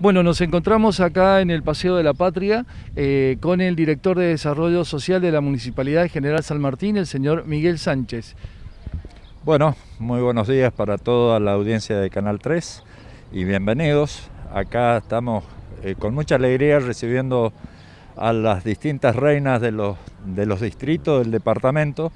Bueno, nos encontramos acá en el Paseo de la Patria eh, con el director de Desarrollo Social de la Municipalidad General San Martín, el señor Miguel Sánchez. Bueno, muy buenos días para toda la audiencia de Canal 3 y bienvenidos. Acá estamos eh, con mucha alegría recibiendo a las distintas reinas de los, distritos del departamento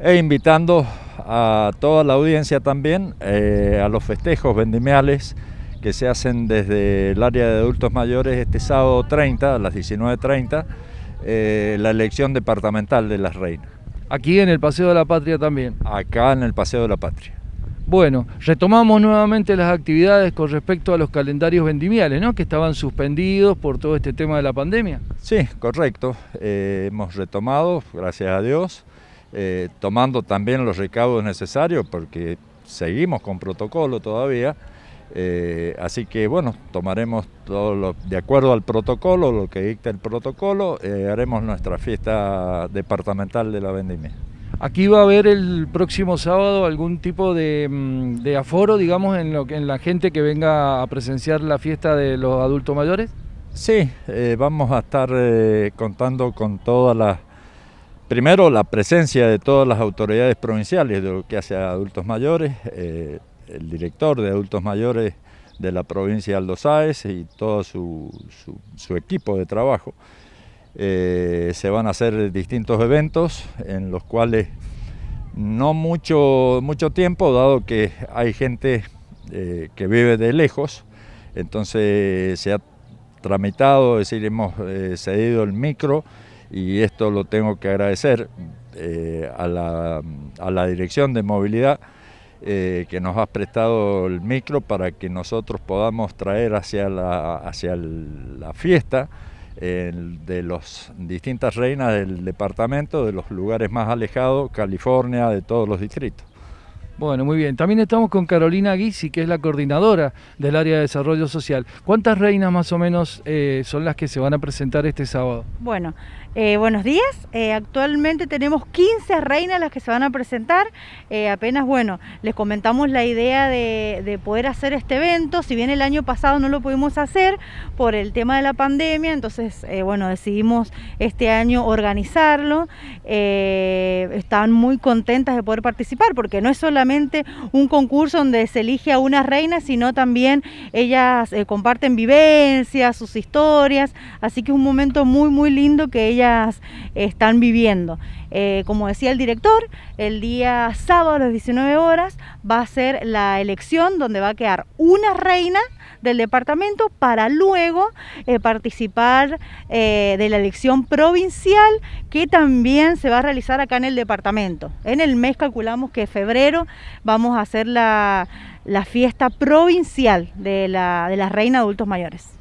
e invitando a toda la audiencia también eh, a los festejos vendimiales que se hacen desde el área de adultos mayores este sábado 30, a las 19.30, eh, la elección departamental de las reinas. Aquí en el Paseo de la Patria también. Acá en el Paseo de la Patria. Bueno, retomamos nuevamente las actividades con respecto a los calendarios vendimiales, ¿no? Que estaban suspendidos por todo este tema de la pandemia. Sí, correcto. Eh, hemos retomado, gracias a Dios, eh, tomando también los recaudos necesarios porque seguimos con protocolo todavía. Eh, así que bueno, tomaremos todo lo, de acuerdo al protocolo, lo que dicta el protocolo, eh, haremos nuestra fiesta departamental de la vendimia. Aquí va a haber el próximo sábado algún tipo de, mm, aforo, digamos, en, lo, en la gente que venga a presenciar la fiesta de los adultos mayores. Sí, eh, vamos a estar contando con todas las primero la presencia de todas las autoridades provinciales de lo que hace a adultos mayores, el director de adultos mayores de la provincia de Aldo y todo su, equipo de trabajo. Eh, se van a hacer distintos eventos en los cuales no mucho, mucho tiempo, dado que hay gente eh, que vive de lejos, entonces se ha tramitado, es decir, hemos eh, cedido el micro y esto lo tengo que agradecer a la, a la Dirección de Movilidad eh, que nos ha prestado el micro para que nosotros podamos traer hacia la, hacia la fiesta de las distintas reinas del departamento, de los lugares más alejados, California, de todos los distritos. Bueno, muy bien. También estamos con Carolina Guisi, que es la coordinadora del área de desarrollo social. ¿Cuántas reinas más o menos eh, son las que se van a presentar este sábado? Bueno, eh, buenos días. Eh, actualmente tenemos 15 reinas las que se van a presentar. apenas, bueno, les comentamos la idea de, de, poder hacer este evento. Si bien el año pasado no lo pudimos hacer por el tema de la pandemia, entonces, bueno, decidimos este año organizarlo. Están muy contentas de poder participar porque no es solamente un concurso donde se elige a una reina, sino también ellas eh, comparten vivencias, sus historias, así que es un momento muy, muy lindo que ellas están viviendo. Eh, como decía el director, el día sábado a las 19 horas va a ser la elección donde va a quedar una reina del departamento para luego eh, participar de la elección provincial que también se va a realizar acá en el departamento. En el mes calculamos que febrero vamos a hacer la, la fiesta provincial de la, de la Reina de Adultos Mayores.